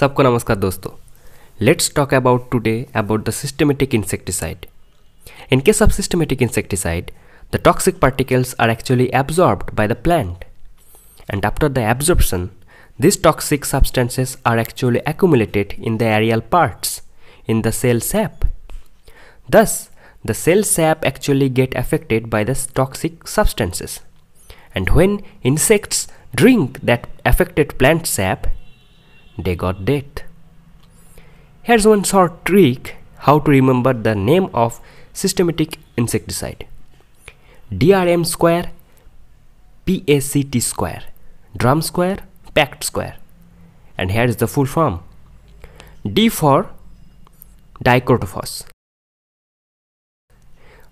सबको नमस्कार Let's talk about today about the systematic insecticide. In case of systematic insecticide, the toxic particles are actually absorbed by the plant. And after the absorption, these toxic substances are actually accumulated in the aerial parts, in the cell sap. Thus, the cell sap actually get affected by these toxic substances. And when insects drink that affected plant sap, they got dead. Here's one short trick how to remember the name of systematic insecticide. DRM square, PACT square, drum square, packed square. And here is the full form. D for dichrotophos.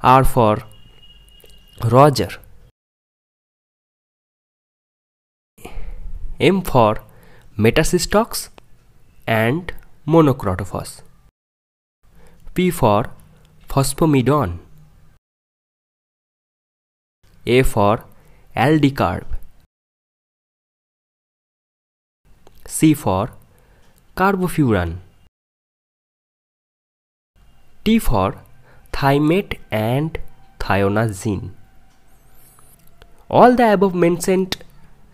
R for Roger. M for metacystox and monocrotophos. P for phosphomidon. A for aldicarb. C for carbofuran. T for thymate and thionazine. All the above mentioned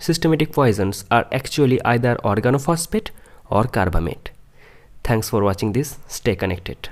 systematic poisons are actually either organophosphate or carbamate. Thanks for watching this. Stay connected.